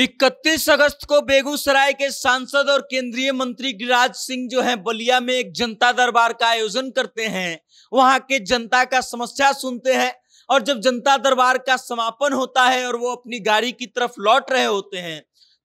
इकतीस अगस्त को बेगूसराय के सांसद और केंद्रीय मंत्री गिरिराज सिंह जो हैं बलिया में एक जनता दरबार का आयोजन करते हैं वहां के जनता का समस्या सुनते हैं और जब जनता दरबार का समापन होता है और वो अपनी गाड़ी की तरफ लौट रहे होते हैं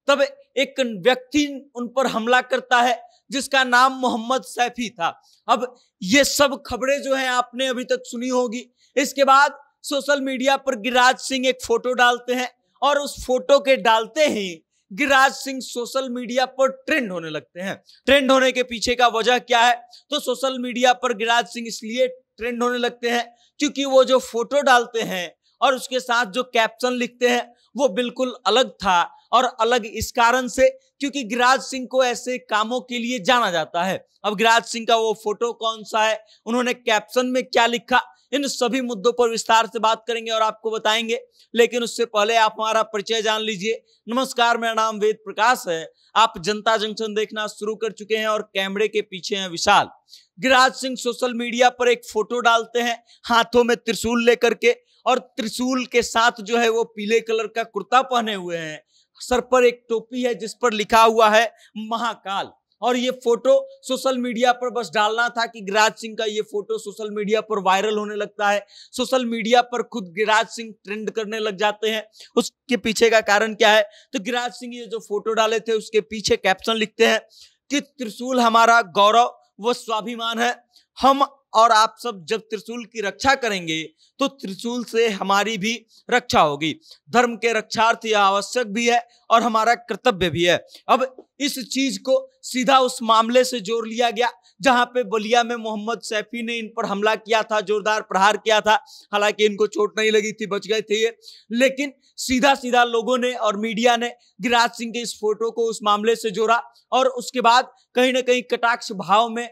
तब एक व्यक्ति उन पर हमला करता है जिसका नाम मोहम्मद सैफी था अब ये सब खबरें जो हैं आपने अभी तक सुनी होगी इसके बाद सोशल मीडिया पर गिरिराज सिंह एक फोटो डालते हैं और उस फोटो के डालते ही गिरिराज सिंह सोशल मीडिया पर ट्रेंड होने लगते हैं ट्रेंड होने के पीछे का वजह क्या है तो सोशल मीडिया पर गिरिराज सिंह इसलिए ट्रेंड होने लगते हैं क्योंकि वो जो फोटो डालते हैं और उसके साथ जो कैप्शन लिखते हैं वो बिल्कुल अलग था और अलग इस कारण से क्योंकि गिरिराज सिंह को ऐसे कामों के लिए जाना जाता है अब गिरिराज सिंह का वो फोटो कौन सा है उन्होंने कैप्शन में क्या लिखा इन सभी मुद्दों पर विस्तार से बात करेंगे और आपको बताएंगे लेकिन उससे पहले आप हमारा परिचय जान लीजिए नमस्कार मेरा नाम वेद प्रकाश है आप जनता जंक्शन देखना शुरू कर चुके हैं और कैमरे के पीछे हैं विशाल गिरिराज सिंह सोशल मीडिया पर एक फोटो डालते हैं हाथों में त्रिशूल लेकर के और त्रिशूल के साथ जो है वो पीले कलर का कुर्ता पहने हुए हैं सर पर एक टोपी है जिस पर लिखा हुआ है महाकाल और ये फोटो सोशल मीडिया पर बस डालना था कि गिरिराज सिंह का ये फोटो सोशल मीडिया पर वायरल होने लगता है सोशल मीडिया पर खुद गिरिराज सिंह ट्रेंड करने लग जाते हैं उसके पीछे का कारण क्या है तो गिरिराज सिंह ये जो फोटो डाले थे उसके पीछे कैप्शन लिखते हैं कि त्रिशूल हमारा गौरव व स्वाभिमान है हम और आप सब जब त्रिशूल की रक्षा करेंगे तो त्रिशूल से हमारी भी रक्षा होगी धर्म के रक्षार्थ यह आवश्यक भी है और हमारा कर्तव्य भी है अब इस चीज को सीधा उस मामले से जोड़ लिया गया जहां पे बलिया में मोहम्मद सैफी ने इन पर हमला किया था जोरदार प्रहार किया था हालांकि इनको चोट नहीं लगी थी बच गए थे ये लेकिन सीधा सीधा लोगों ने और मीडिया ने गिरिराज सिंह के इस फोटो को उस मामले से जोड़ा और उसके बाद कहीं ना कहीं कटाक्ष भाव में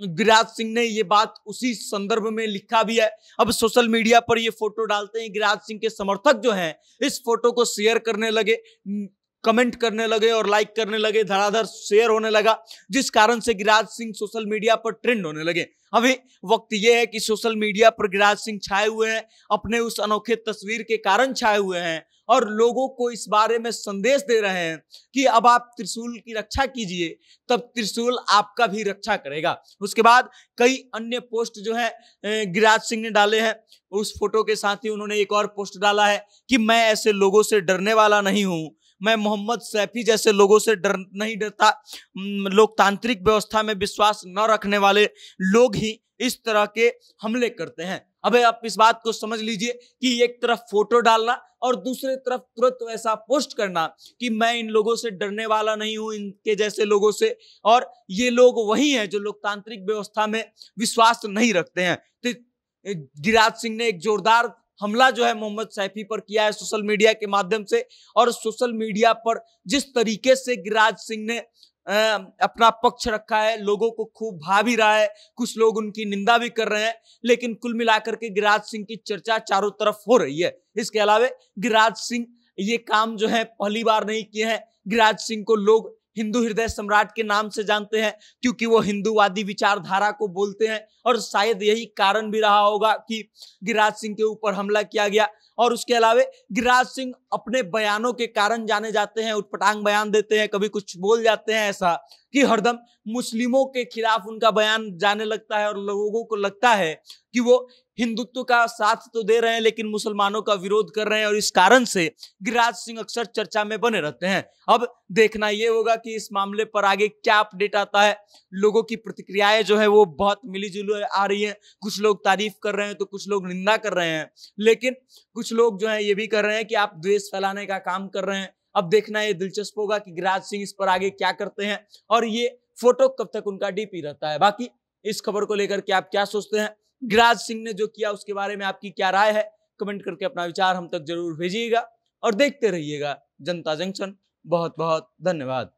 गिरिराज सिंह ने ये बात उसी संदर्भ में लिखा भी है अब सोशल मीडिया पर ये फोटो डालते हैं गिरिराज सिंह के समर्थक जो हैं इस फोटो को शेयर करने लगे कमेंट करने लगे और लाइक करने लगे धड़ाधर शेयर होने लगा जिस कारण से गिरिराज सिंह सोशल मीडिया पर ट्रेंड होने लगे अभी वक्त यह है कि सोशल मीडिया पर गिरिराज सिंह छाए हुए हैं अपने उस अनोखे तस्वीर के कारण छाए हुए हैं और लोगों को इस बारे में संदेश दे रहे हैं कि अब आप त्रिशूल की रक्षा कीजिए तब त्रिशूल आपका भी रक्षा करेगा उसके बाद कई अन्य पोस्ट जो है गिरिराज सिंह ने डाले हैं उस फोटो के साथ ही उन्होंने एक और पोस्ट डाला है कि मैं ऐसे लोगों से डरने वाला नहीं हूं मैं मोहम्मद सैफी जैसे लोगों से डर नहीं डरता लोकतांत्रिक व्यवस्था में विश्वास न रखने वाले लोग ही इस तरह के हमले करते हैं अबे आप इस बात को समझ लीजिए कि एक तरफ फोटो डालना और दूसरे तरफ तुरंत ऐसा पोस्ट करना कि मैं इन लोगों से डरने वाला नहीं हूं इनके जैसे लोगों से और ये लोग वही हैं जो लोकतांत्रिक व्यवस्था में विश्वास नहीं रखते हैं तो गिरिराज सिंह ने एक जोरदार हमला जो है मोहम्मद सैफी पर किया है सोशल मीडिया के माध्यम से और सोशल मीडिया पर जिस तरीके से गिरिराज सिंह ने अपना पक्ष रखा है लोगों को खूब भा भी रहा है कुछ लोग उनकी निंदा भी कर रहे हैं लेकिन कुल मिलाकर के गिरिराज सिंह की चर्चा चारों तरफ हो रही है इसके अलावा गिरिराज सिंह ये काम जो है पहली बार नहीं किए हैं गिरिराज सिंह को लोग हिंदू हृदय सम्राट के नाम से जानते हैं क्योंकि वो हिंदूवादी विचारधारा को बोलते हैं और शायद यही कारण भी रहा होगा कि गिरिराज सिंह के ऊपर हमला किया गया और उसके अलावे गिरिराज सिंह अपने बयानों के कारण जाने जाते हैं उत्पटांग बयान देते हैं कभी कुछ बोल जाते हैं ऐसा कि हरदम मुस्लिमों के खिलाफ उनका बयान जाने लगता है और लोगों को लगता है कि वो हिंदुत्व का साथ तो दे रहे हैं लेकिन मुसलमानों का विरोध कर रहे हैं और इस कारण से गिरिराज सिंह अक्सर चर्चा में बने रहते हैं अब देखना ये होगा कि इस मामले पर आगे क्या अपडेट आता है लोगों की प्रतिक्रियाएं जो है वो बहुत मिली जुली आ रही हैं कुछ लोग तारीफ कर रहे हैं तो कुछ लोग निंदा कर रहे हैं लेकिन कुछ लोग जो है ये भी कर रहे हैं कि आप द्वेष फैलाने का काम कर रहे हैं अब देखना ये दिलचस्प होगा कि गिरिराज सिंह इस पर आगे क्या करते हैं और ये फोटो कब तक उनका डीपी रहता है बाकी इस खबर को लेकर के आप क्या सोचते हैं गिराज सिंह ने जो किया उसके बारे में आपकी क्या राय है कमेंट करके अपना विचार हम तक जरूर भेजिएगा और देखते रहिएगा जनता जंक्शन बहुत बहुत धन्यवाद